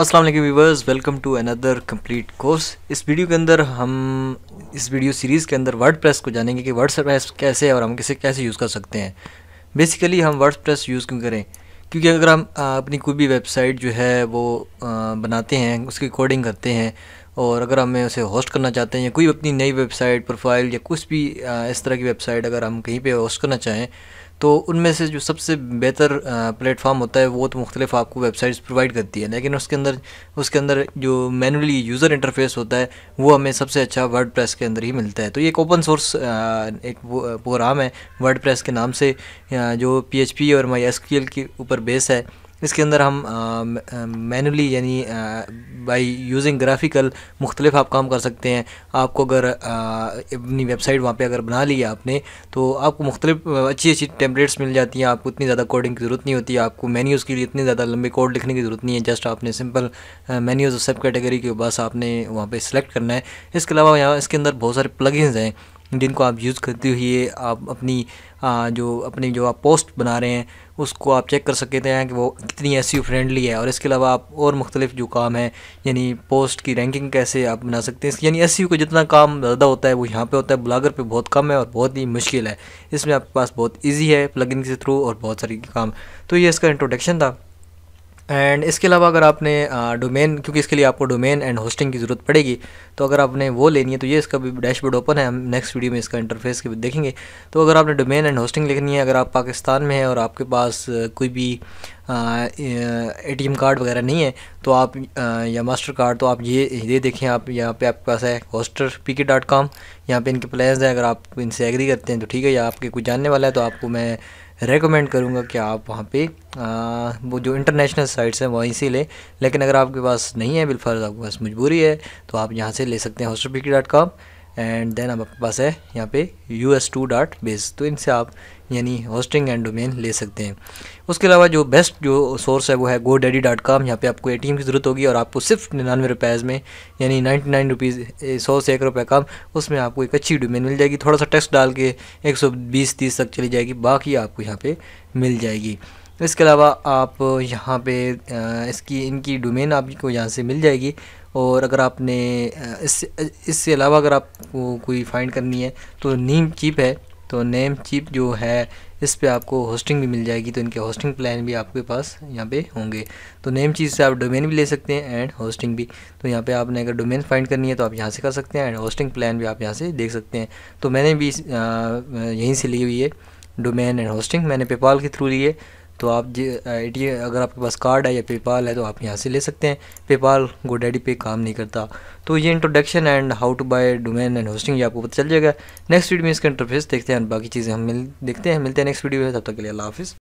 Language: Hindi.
Aslam viewers welcome to another complete course इस वीडियो के अंदर हम इस वीडियो सीरीज़ के अंदर वर्ड प्रेस को जानेंगे कि वर्ड कैसे है और हम किसे कैसे यूज़ कर सकते हैं बेसिकली हम वर्ड यूज़ क्यों करें क्योंकि अगर हम अपनी कोई भी वेबसाइट जो है वो बनाते हैं उसकी कोडिंग करते हैं और अगर हमें उसे होस्ट करना चाहते हैं या कोई अपनी नई वेबसाइट प्रोफाइल या कुछ भी इस तरह की वेबसाइट अगर हम कहीं पे होस्ट करना चाहें तो उनमें से जो सबसे बेहतर प्लेटफॉर्म होता है वो तो मुख्तलिफ आपको वेबसाइट्स प्रोवाइड करती है लेकिन उसके अंदर उसके अंदर जो मैनुअली यूज़र इंटरफेस होता है वो हमें सबसे अच्छा वर्ड प्रेस के अंदर ही मिलता है तो ये एक ओपन सोर्स एक प्रोग्राम है वर्ड प्रेस के नाम से जो पी और माई एस के ऊपर बेस है इसके अंदर हम मैनुअली यानी बाय यूजिंग ग्राफिकल मुख्तलिफ आप काम कर सकते हैं आपको अगर अपनी वेबसाइट वहाँ पे अगर बना ली है आपने तो आपको मुख्तलिफ अच्छी अच्छी टेम्पलेट्स मिल जाती हैं आपको इतनी ज़्यादा कोडिंग की ज़रूरत नहीं होती आपको मेन्यूज़ के लिए इतने ज़्यादा लंबे कोड लिखने की ज़रूरत नहीं है जस्ट आपने सिंपल मेन्यूज़ सब कैटेगरी के बस आपने वहाँ पर सेलेक्ट करना है इसके अलावा यहाँ इसके अंदर बहुत सारे प्लगइन्स हैं जिनको आप यूज़ करते हुए आप अपनी आ, जो अपनी जो आप पोस्ट बना रहे हैं उसको आप चेक कर सकते हैं कि वो कितनी एस फ्रेंडली है और इसके अलावा आप और मुख्तलिफ जो काम है यानी पोस्ट की रैंकिंग कैसे आप बना सकते हैं यानी एस को जितना काम ज़्यादा होता है वो यहाँ पे होता है ब्लागर पे बहुत कम है और बहुत ही मुश्किल है इसमें आपके पास बहुत ईजी है प्लगिंग के थ्रू और बहुत सारी काम तो ये इसका इंट्रोडक्शन था एंड इसके अलावा अगर आपने डोमेन क्योंकि इसके लिए आपको डोमेन एंड होस्टिंग की ज़रूरत पड़ेगी तो अगर आपने वो लेनी है तो ये इसका भी डैशबोर्ड ओपन है हम नेक्स्ट वीडियो में इसका इंटरफेस के देखेंगे तो अगर आपने डोमेन एंड होस्टिंग लिखनी है अगर आप पाकिस्तान में हैं और आपके पास कोई भी ए टी एम कार्ड वगैरह नहीं है तो आप आ, या मास्टर कार्ड तो आप ये ये देखें आप यहाँ पे आपके पास है hoster P K dot com यहाँ पर इनके प्लान्स हैं अगर आप इनसे एग्री करते हैं तो ठीक है या आपके कोई जानने वाला है तो आपको मैं रेकमेंड करूँगा कि आप वहाँ पे आ, वो जो इंटरनेशनल साइट्स हैं वहीं से लें लेकिन अगर आपके पास नहीं है बिलफर्ज आपके पास मजबूरी है तो आप यहाँ से ले सकते हैं हॉस्टल एंड देन आपके पास है यहाँ पे U S two dot base तो इनसे आप यानी होस्टिंग एंड डोमेन ले सकते हैं उसके अलावा जो बेस्ट जो सोर्स है वो है गो डैडी डॉट कॉम यहाँ पर आपको ए टी एम की ज़रूरत होगी और आपको सिर्फ निन्यानवे रुपीज़ में यानी नाइन्टी नाइन रुपीज़ सौ से एक रुपये कम उसमें आपको एक अच्छी डोमेन मिल जाएगी थोड़ा सा टैक्स डाल के एक सौ बीस तीस तक चली जाएगी बाकी आपको यहाँ पर मिल जाएगी इसके अलावा आप यहाँ पे इसकी इनकी डोमेन आपको यहाँ से मिल जाएगी और अगर आपने इस इससे अलावा अगर आपको कोई फाइंड करनी है तो नीम चीप है तो नेम चीप जो है इस पे आपको होस्टिंग भी मिल जाएगी तो इनके होस्टिंग प्लान भी आपके पास यहाँ पे होंगे तो नेम चीज़ से आप डोमेन भी ले सकते हैं एंड होस्टिंग भी तो यहाँ पे आपने अगर डोमेन फाइंड करनी है तो आप यहाँ से कर सकते हैं एंड होस्टिंग प्लान भी आप यहाँ से देख सकते हैं तो मैंने भी यहीं से ली हुई है डोमेन एंड होस्टिंग मैंने पेपाल के थ्रू लिए है तो आप जी ए अगर आपके पास कार्ड है या पेपाल है तो आप यहाँ से ले सकते हैं पेपाल गो डैडी पे काम नहीं करता तो ये introduction and how to buy domain and hosting ये आपको पता चल जाएगा नेक्स्ट वीडियो में इसका इंटरफेस देखते हैं बाकी चीज़ें हम मिल देखते हैं मिलते हैं नेक्स्ट वीडियो में तब तक के लिए अल्लाह हाफिज़